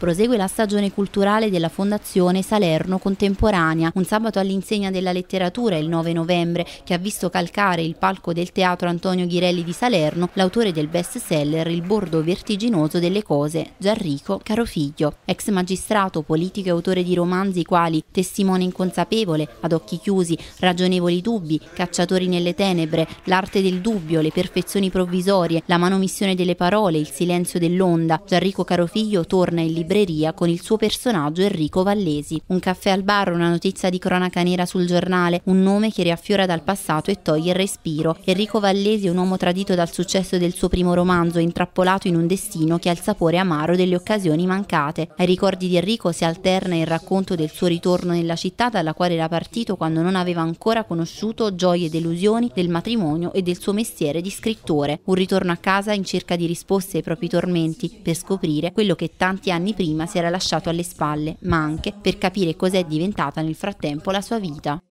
prosegue la stagione culturale della Fondazione Salerno Contemporanea, un sabato all'insegna della letteratura il 9 novembre che ha visto calcare il palco del teatro Antonio Ghirelli di Salerno l'autore del bestseller Il bordo vertiginoso delle cose, Gianrico Carofiglio, ex magistrato, politico e autore di romanzi quali Testimone inconsapevole, Ad occhi chiusi, Ragionevoli dubbi, Cacciatori nelle tenebre, L'arte del dubbio, Le perfezioni provvisorie, La manomissione delle parole, Il silenzio dell'onda, Gianrico Carofiglio torna in libro libreria con il suo personaggio Enrico Vallesi. Un caffè al bar, una notizia di cronaca nera sul giornale, un nome che riaffiora dal passato e toglie il respiro. Enrico Vallesi è un uomo tradito dal successo del suo primo romanzo, intrappolato in un destino che ha il sapore amaro delle occasioni mancate. Ai ricordi di Enrico si alterna il racconto del suo ritorno nella città dalla quale era partito quando non aveva ancora conosciuto gioie e delusioni del matrimonio e del suo mestiere di scrittore. Un ritorno a casa in cerca di risposte ai propri tormenti per scoprire quello che tanti anni prima prima si era lasciato alle spalle, ma anche per capire cos'è diventata nel frattempo la sua vita.